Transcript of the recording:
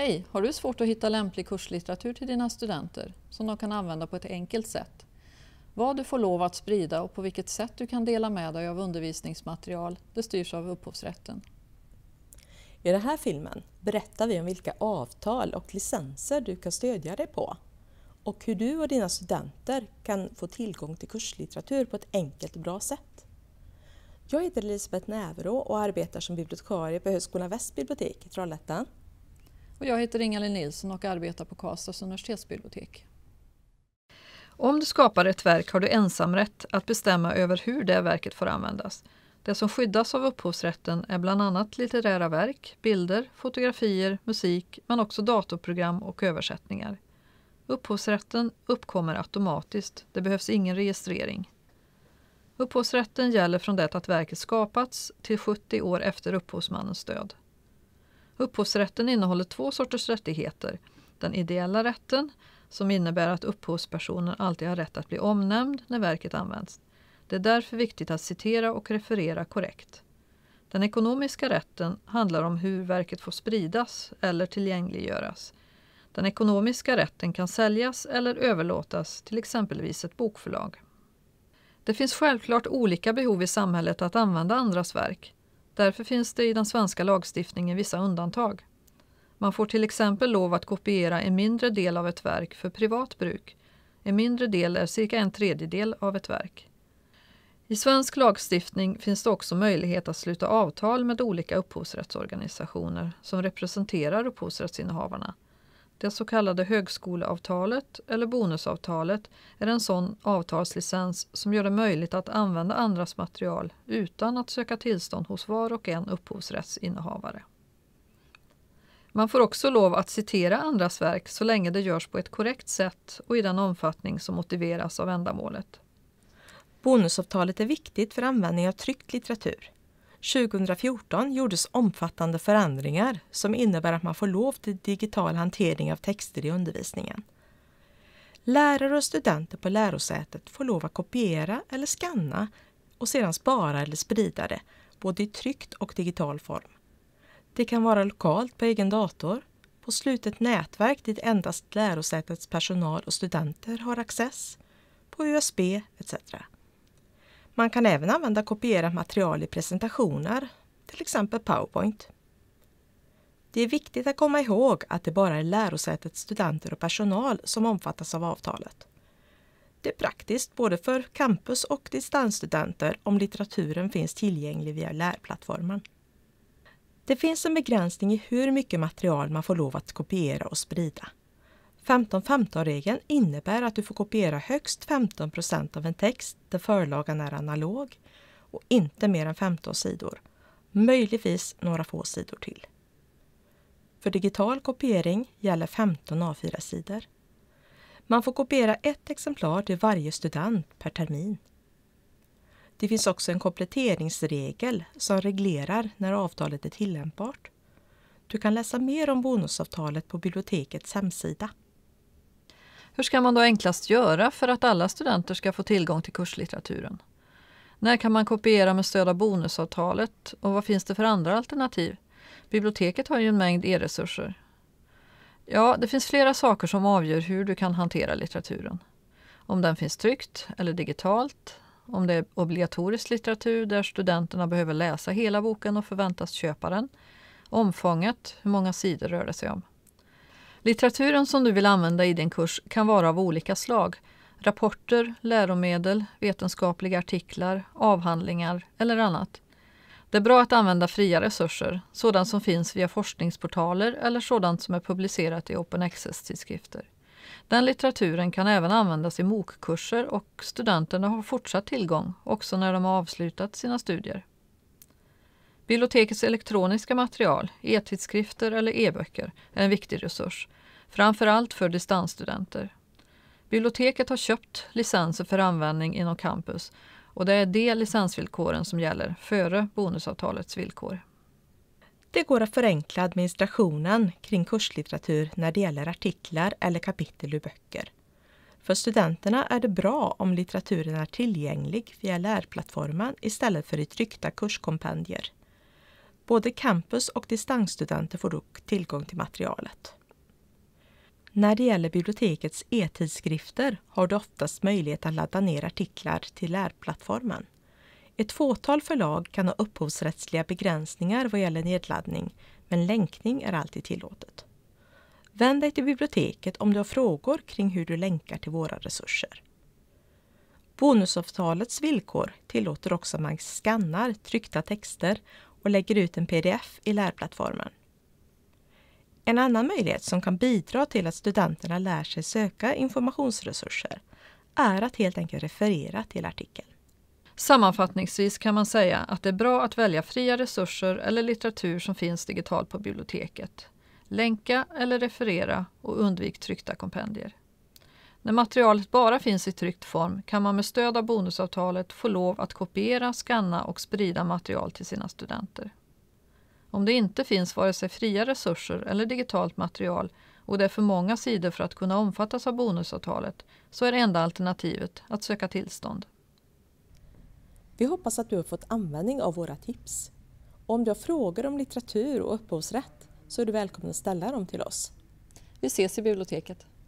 Hej, har du svårt att hitta lämplig kurslitteratur till dina studenter som de kan använda på ett enkelt sätt? Vad du får lov att sprida och på vilket sätt du kan dela med dig av undervisningsmaterial, det styrs av upphovsrätten. I den här filmen berättar vi om vilka avtal och licenser du kan stödja dig på och hur du och dina studenter kan få tillgång till kurslitteratur på ett enkelt och bra sätt. Jag heter Elisabeth Näverå och arbetar som bibliotekarie på Högskolan Västbibliotek i Trollhättan. Och jag heter inga Nilsson och arbetar på Karlstads universitetsbibliotek. Om du skapar ett verk har du ensamrätt att bestämma över hur det verket får användas. Det som skyddas av upphovsrätten är bland annat litterära verk, bilder, fotografier, musik men också datorprogram och översättningar. Upphovsrätten uppkommer automatiskt, det behövs ingen registrering. Upphovsrätten gäller från det att verket skapats till 70 år efter upphovsmannens död. Upphovsrätten innehåller två sorters rättigheter. Den ideella rätten, som innebär att upphovspersonen alltid har rätt att bli omnämnd när verket används. Det är därför viktigt att citera och referera korrekt. Den ekonomiska rätten handlar om hur verket får spridas eller tillgängliggöras. Den ekonomiska rätten kan säljas eller överlåtas till exempelvis ett bokförlag. Det finns självklart olika behov i samhället att använda andras verk. Därför finns det i den svenska lagstiftningen vissa undantag. Man får till exempel lov att kopiera en mindre del av ett verk för privat bruk. En mindre del är cirka en tredjedel av ett verk. I svensk lagstiftning finns det också möjlighet att sluta avtal med olika upphovsrättsorganisationer som representerar upphovsrättsinnehavarna. Det så kallade högskoleavtalet eller bonusavtalet är en sån avtalslicens som gör det möjligt att använda andras material utan att söka tillstånd hos var och en upphovsrättsinnehavare. Man får också lov att citera andras verk så länge det görs på ett korrekt sätt och i den omfattning som motiveras av ändamålet. Bonusavtalet är viktigt för användning av tryckt litteratur. 2014 gjordes omfattande förändringar som innebär att man får lov till digital hantering av texter i undervisningen. Lärare och studenter på lärosätet får lov att kopiera eller skanna och sedan spara eller sprida det, både i tryckt och digital form. Det kan vara lokalt på egen dator, på slutet nätverk dit endast lärosätets personal och studenter har access, på USB etc. Man kan även använda kopierat material i presentationer, till exempel Powerpoint. Det är viktigt att komma ihåg att det bara är lärosätets studenter och personal som omfattas av avtalet. Det är praktiskt både för campus och distansstudenter om litteraturen finns tillgänglig via lärplattformen. Det finns en begränsning i hur mycket material man får lov att kopiera och sprida. 15-15-regeln innebär att du får kopiera högst 15 av en text där förlagan är analog och inte mer än 15 sidor, möjligtvis några få sidor till. För digital kopiering gäller 15 A4-sidor. Man får kopiera ett exemplar till varje student per termin. Det finns också en kompletteringsregel som reglerar när avtalet är tillämpbart. Du kan läsa mer om bonusavtalet på bibliotekets hemsida. Hur ska man då enklast göra för att alla studenter ska få tillgång till kurslitteraturen? När kan man kopiera med stöd av bonusavtalet och vad finns det för andra alternativ? Biblioteket har ju en mängd e-resurser. Ja, det finns flera saker som avgör hur du kan hantera litteraturen. Om den finns tryckt eller digitalt, om det är obligatorisk litteratur där studenterna behöver läsa hela boken och förväntas köpa den, omfånget, hur många sidor rör det sig om. Litteraturen som du vill använda i din kurs kan vara av olika slag. Rapporter, läromedel, vetenskapliga artiklar, avhandlingar eller annat. Det är bra att använda fria resurser, sådant som finns via forskningsportaler eller sådant som är publicerat i Open Access-tidskrifter. Den litteraturen kan även användas i MOOC-kurser och studenterna har fortsatt tillgång också när de har avslutat sina studier. Bibliotekets elektroniska material, e-tidskrifter eller e-böcker, är en viktig resurs, framför allt för distansstudenter. Biblioteket har köpt licenser för användning inom campus och det är de licensvillkoren som gäller före bonusavtalets villkor. Det går att förenkla administrationen kring kurslitteratur när det gäller artiklar eller kapitel ur böcker. För studenterna är det bra om litteraturen är tillgänglig via lärplattformen istället för i tryckta kurskompendier. Både campus och distansstudenter får dock tillgång till materialet. När det gäller bibliotekets e-tidskrifter har du oftast möjlighet att ladda ner artiklar till lärplattformen. Ett fåtal förlag kan ha upphovsrättsliga begränsningar vad gäller nedladdning, men länkning är alltid tillåtet. Vänd dig till biblioteket om du har frågor kring hur du länkar till våra resurser. Bonusavtalets villkor tillåter också att man skannar tryckta texter och lägger ut en pdf i lärplattformen. En annan möjlighet som kan bidra till att studenterna lär sig söka informationsresurser är att helt enkelt referera till artikeln. Sammanfattningsvis kan man säga att det är bra att välja fria resurser eller litteratur som finns digitalt på biblioteket. Länka eller referera och undvik tryckta kompendier. När materialet bara finns i tryckt form kan man med stöd av bonusavtalet få lov att kopiera, skanna och sprida material till sina studenter. Om det inte finns vare sig fria resurser eller digitalt material och det är för många sidor för att kunna omfattas av bonusavtalet så är det enda alternativet att söka tillstånd. Vi hoppas att du har fått användning av våra tips. Om du har frågor om litteratur och upphovsrätt så är du välkommen att ställa dem till oss. Vi ses i biblioteket.